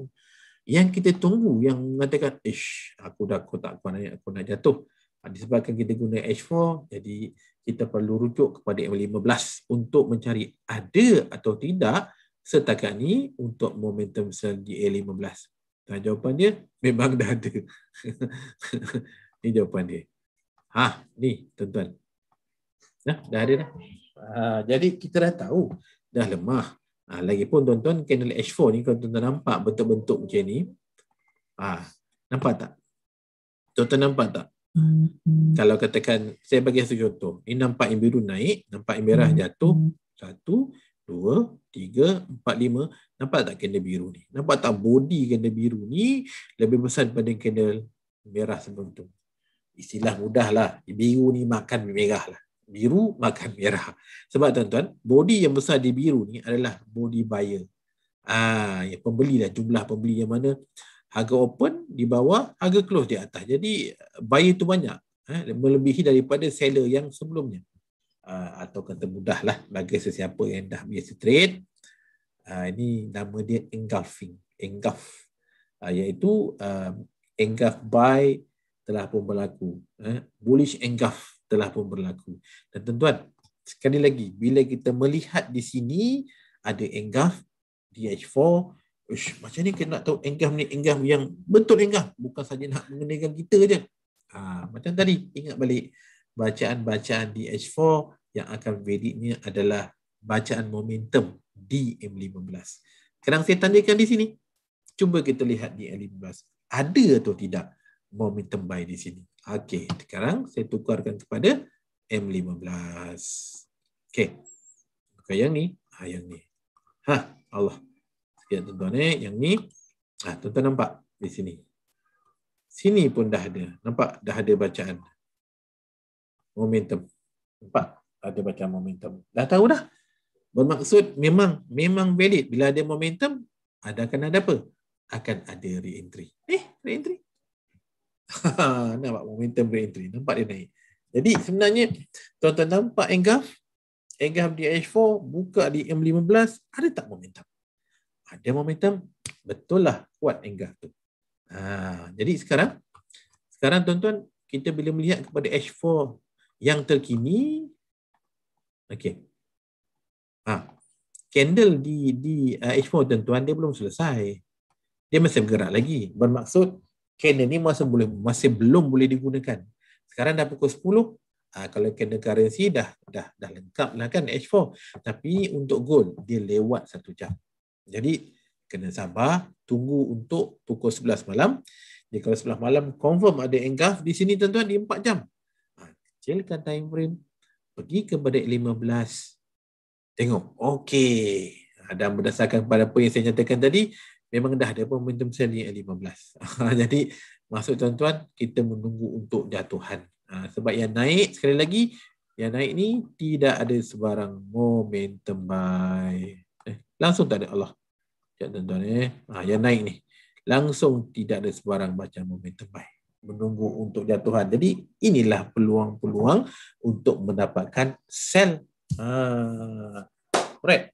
Yang kita tunggu, yang mengatakan, ish, aku dah kotak kuat naik, aku nak jatuh. Ah, disebabkan kita guna H4, jadi kita perlu rujuk kepada M15 untuk mencari ada atau tidak setakat ni untuk momentum sel GA15? Dan jawapannya memang dah ada. Ini <laughs> jawapan dia. Ha, ni tuan-tuan. Nah, dah ada dah. Uh, jadi kita dah tahu dah lemah. Uh, lagipun tuan-tuan kennel H4 ni kalau tuan-tuan nampak bentuk-bentuk macam ni. Ah, nampak tak? Tuan-tuan nampak tak? Hmm. Kalau katakan saya bagi satu contoh, ini nampak yang biru naik, nampak yang merah hmm. jatuh. Satu, dua, tiga, empat, lima. Nampak tak candle biru ni? Nampak tak body candle biru ni lebih besar daripada candle merah sebelum tu? Istilah mudah lah. Biru ni makan merah lah. Biru makan merah. Sebab tuan-tuan, body yang besar di biru ni adalah body buyer. Ah, ya, pembeli lah. Jumlah pembeli yang mana harga open di bawah, harga close di atas. Jadi buyer tu banyak. Eh, melebihi daripada seller yang sebelumnya. Ah, atau kata mudahlah bagi sesiapa yang dah biasa trade. Uh, ini nama dia engulfing, engulf uh, iaitu uh, engulf buy telah pun berlaku. Uh, bullish engulf telah pun berlaku. Dan tuan-tuan, sekali lagi bila kita melihat di sini ada engulf DH4 Ush, macam ni kita nak tahu engulf ni engulf yang betul engulf, bukan saja nak mengenakan kita je ha, macam tadi ingat balik bacaan-bacaan di H4 yang akan validnya adalah bacaan momentum di M15. Sekarang saya tandakan di sini. Cuba kita lihat di M15. Ada atau tidak momentum buy di sini. Okey, sekarang saya tukarkan kepada M15. Okey. Buka yang ni, ha, yang ni. Ha, Allah. Sekian tuan-tuan eh, yang ni. Ha, tuan-tuan nampak di sini. Sini pun dah ada. Nampak dah ada bacaan. Momentum. Nampak? ada macam momentum. Dah tahu dah. Bermaksud memang memang valid bila ada momentum ada akan ada apa? Akan ada reentry. Eh, reentry. entry <laughs> nampak momentum reentry. Nampak dia naik. Jadi sebenarnya tuan-tuan nampak engulf engulf di H4 buka di M15 ada tak momentum? Ada momentum. Betul lah kuat engulf tu. Ha, jadi sekarang sekarang tuan-tuan kita bila melihat kepada H4 yang terkini Okey. Ha. Candle di di uh, 4 tuan-tuan dia belum selesai. Dia masih bergerak lagi. Bermaksud candle ni masih boleh masih belum boleh digunakan. Sekarang dah pukul 10. Ha, ah, kalau candle currency dah dah dah lengkap lah kan H4. Tapi untuk gold dia lewat satu jam. Jadi kena sabar tunggu untuk pukul 11 malam. Jadi kalau 11 malam confirm ada engulf di sini tuan-tuan di 4 jam. Ha, kecilkan time frame pergi kepada 15 tengok okey ada berdasarkan pada apa yang saya nyatakan tadi memang dah ada momentum sell yang 15 jadi masuk tuan-tuan kita menunggu untuk jatuhan ha, sebab yang naik sekali lagi yang naik ni tidak ada sebarang momentum buy eh, langsung tak ada Allah tuan-tuan eh ha, yang naik ni langsung tidak ada sebarang macam momentum buy menunggu untuk jatuhan. Jadi inilah peluang-peluang untuk mendapatkan sell. Ah, ha, right.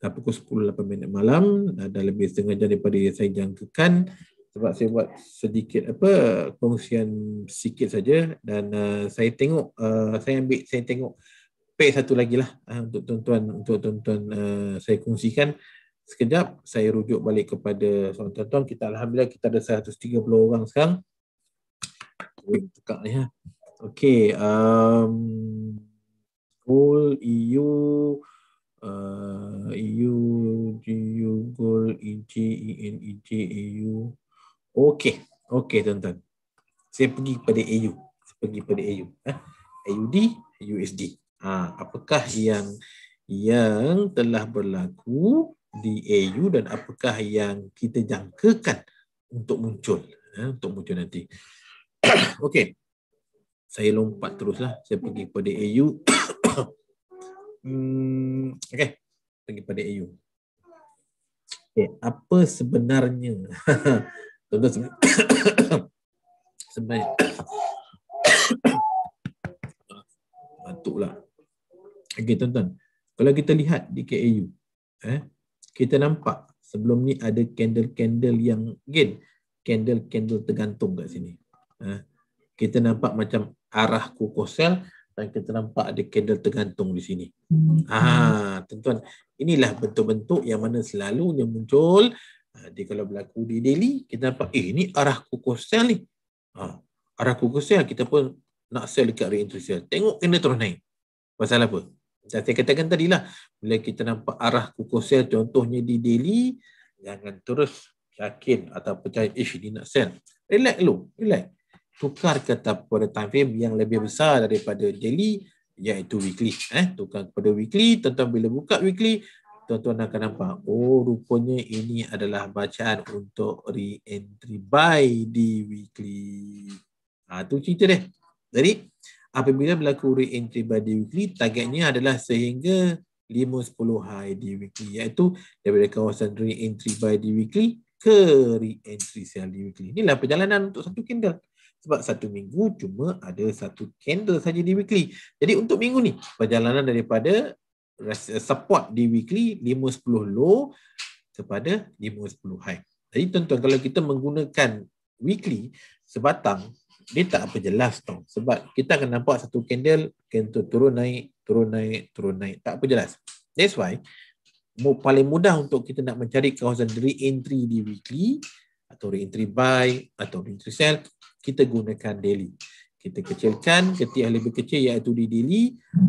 Dah pukul 10.08 minit malam, ada lebih setengah jam daripada yang saya jangkakan sebab saya buat sedikit apa kongsian sikit saja dan uh, saya tengok uh, saya ambil saya tengok pay satu lagi lah uh, untuk tuan-tuan untuk tuan-tuan uh, saya kongsikan sekejap saya rujuk balik kepada tuan-tuan kita alhamdulillah kita ada 130 orang sekarang poin tekak ni ha. Okey, um goal EU uh, EU GU goal EG EN EG EU. Okey, okey tuan-tuan. Saya pergi kepada EU. Saya pergi kepada EU. Ha. AUD, USD. Ha, apakah yang yang telah berlaku di AU dan apakah yang kita jangkakan untuk muncul ya, untuk muncul nanti. <coughs> okay. Saya lompat teruslah. Saya pergi pada AU. <coughs> hmm, okay. Pergi pada AU. Okay. Apa sebenarnya? <coughs> Tuan-tuan sebenarnya. sebenarnya. Batuklah. Okay, tuan-tuan. Kalau kita lihat di KAU, eh, kita nampak sebelum ni ada candle-candle yang, gain, candle-candle tergantung kat sini. Ya. kita nampak macam arah kukuh sel dan kita nampak ada candle tergantung di sini. Hmm. Ah, tuan-tuan, inilah bentuk-bentuk yang mana selalu yang muncul ah, di kalau berlaku di Delhi kita nampak, eh ini arah kukuh sel ni. Ha, arah kukuh sel, kita pun nak sell dekat reentry sel. Tengok kena terus naik. Pasal apa? Dan saya katakan tadi lah, bila kita nampak arah kukuh sel, contohnya di daily, jangan terus yakin atau percaya, eh ini nak sell. Relax dulu, relax tukar kata pada time frame yang lebih besar daripada daily iaitu weekly eh tukar kepada weekly tuan-tuan bila buka weekly tuan-tuan akan nampak oh rupanya ini adalah bacaan untuk re-entry buy di weekly ha, tu cerita dia jadi apabila berlaku re-entry buy di weekly targetnya adalah sehingga 5-10 high di weekly iaitu daripada kawasan re-entry buy di weekly ke re-entry sell di weekly inilah perjalanan untuk satu candle sebab satu minggu cuma ada satu candle saja di weekly. Jadi untuk minggu ni perjalanan daripada support di weekly 5.10 low kepada 5.10 high. Jadi tuan-tuan kalau kita menggunakan weekly sebatang dia tak apa jelas tau sebab kita akan nampak satu candle candle turun naik turun naik turun naik tak apa jelas. That's why paling mudah untuk kita nak mencari kawasan re-entry di weekly atau re-entry buy atau re-entry sell kita gunakan daily kita kecilkan ketik yang lebih kecil iaitu di daily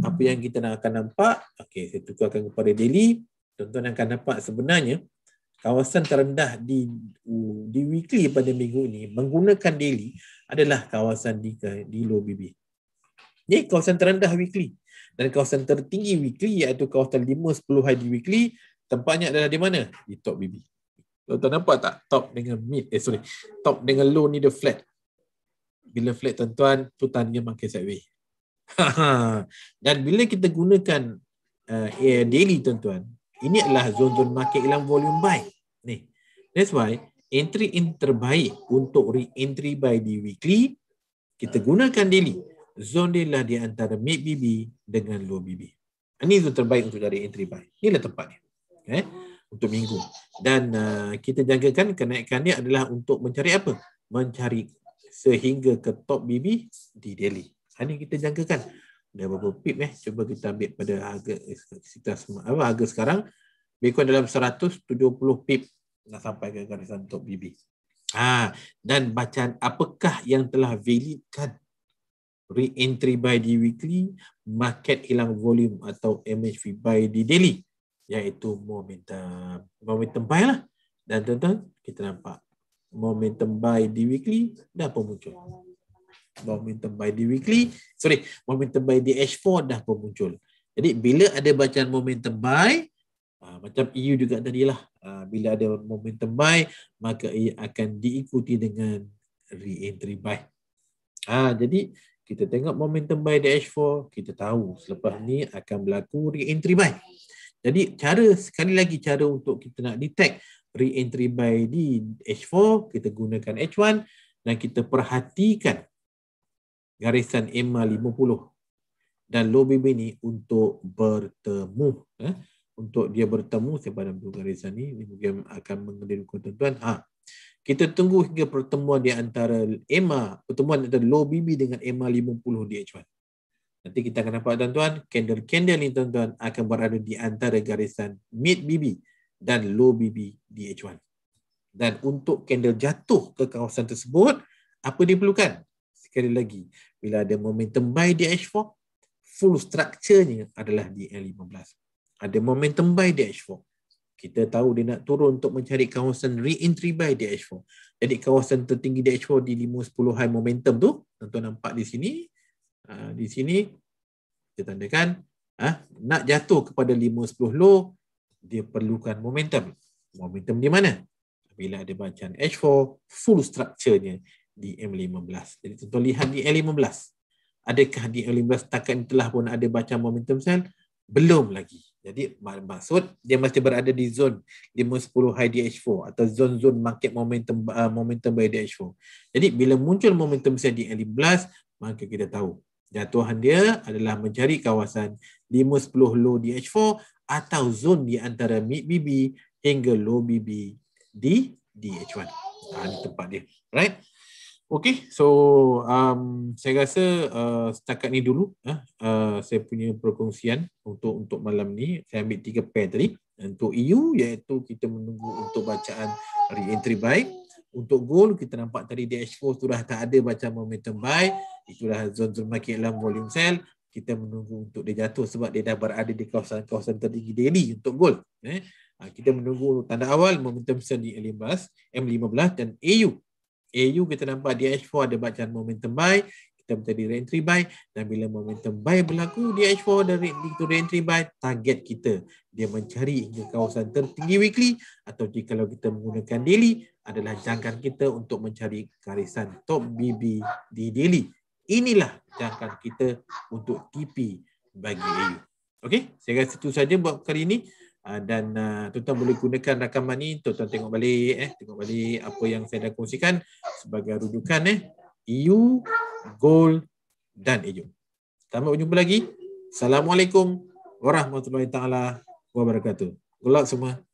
apa yang kita nak akan nampak okey saya tukarkan kepada daily tuan-tuan akan nampak sebenarnya kawasan terendah di di weekly pada minggu ini menggunakan daily adalah kawasan di di low BB. ni kawasan terendah weekly dan kawasan tertinggi weekly iaitu kawasan 5 10 high di weekly tempatnya adalah di mana? Di top BB. Tuan-tuan nampak tak top dengan mid eh sorry top dengan low ni dia flat. Bila flat tuan-tuan putan dia makin sideways. <laughs> Dan bila kita gunakan uh, daily tuan-tuan ini adalah zon-zon market hilang volume buy. Ni. That's why entry in terbaik untuk re-entry buy di weekly kita gunakan daily. Zon dia lah di antara mid BB dengan low BB. Ini zon terbaik untuk dari entry buy. Inilah tempatnya. Okay. Eh? untuk minggu. Dan uh, kita jangkakan kenaikan ni adalah untuk mencari apa? Mencari sehingga ke top BB di Delhi. Ini kita jangkakan. Dah berapa pip eh? Cuba kita ambil pada harga eh, kita semua apa harga sekarang Bitcoin dalam 170 pip nak sampai ke garisan top BB. Ha, dan bacaan apakah yang telah validkan re-entry buy di weekly, market hilang volume atau MHV buy di daily iaitu momentum. Momentum buy lah. Dan tuan-tuan, kita nampak momentum buy di weekly dah pun muncul. Momentum buy di weekly, sorry, momentum buy di H4 dah pun muncul. Jadi bila ada bacaan momentum buy, aa, ah, macam EU juga tadi lah, ah, bila ada momentum buy, maka ia e akan diikuti dengan re-entry buy. Ah, jadi kita tengok momentum buy di H4, kita tahu selepas ni akan berlaku re-entry buy. Jadi cara sekali lagi cara untuk kita nak detect re-entry by di H4 kita gunakan H1 dan kita perhatikan garisan EMA 50 dan low BB ni untuk bertemu eh? untuk dia bertemu sebab ada garisan ni dia akan mengendalikan tuan-tuan ha. kita tunggu hingga pertemuan di antara EMA pertemuan antara low BB dengan EMA 50 di H1 Nanti kita akan nampak tuan-tuan, candle-candle ni tuan-tuan akan berada di antara garisan mid BB dan low BB di H1. Dan untuk candle jatuh ke kawasan tersebut, apa diperlukan? Sekali lagi, bila ada momentum buy di H4, full structure-nya adalah di L15. Ada momentum buy di H4. Kita tahu dia nak turun untuk mencari kawasan re-entry buy di H4. Jadi kawasan tertinggi di H4 di 5-10 high momentum tu, tuan-tuan nampak di sini, Ha, di sini kita tandakan ha, nak jatuh kepada 5-10 low dia perlukan momentum momentum di mana? bila ada bacaan H4 full structure-nya di M15 jadi contoh lihat di L15 adakah di L15 takkan telah pun ada bacaan momentum cell? belum lagi jadi maksud dia masih berada di zon 5-10 high DH4 atau zon zon market momentum uh, momentum by DH4 jadi bila muncul momentum cell di L15 maka kita tahu Jatuhan dia adalah mencari kawasan 5-10 low DH4 atau zon di antara mid BB hingga low BB di DH1. Ha, ini tempat dia. Right? Okay, so um, saya rasa uh, setakat ni dulu eh, uh, saya punya perkongsian untuk untuk malam ni. Saya ambil tiga pair tadi. Untuk EU iaitu kita menunggu untuk bacaan re-entry bike untuk gol kita nampak tadi di expose sudah tak ada macam momentum buy itulah zon zona dalam volume sell kita menunggu untuk dia jatuh sebab dia dah berada di kawasan-kawasan tertinggi daily untuk gol eh ha, kita menunggu tanda awal momentum sell di M15 M15 dan AU AU kita nampak di H4 ada bacaan momentum buy kita tadi re-entry buy dan bila momentum buy berlaku di H4 dan itu re-entry buy target kita dia mencari hingga kawasan tertinggi weekly atau jika kalau kita menggunakan daily adalah jangkaan kita untuk mencari garisan top BB di daily inilah jangkaan kita untuk TP bagi AU Okey, saya rasa itu saja buat kali ini ah, dan ah, tuan-tuan boleh gunakan rakaman ini tuan-tuan tengok balik eh tengok balik apa yang saya dah kongsikan sebagai rujukan eh EU gol dan ejun. Tambah berjumpa lagi. Assalamualaikum warahmatullahi taala wabarakatuh. Good luck semua.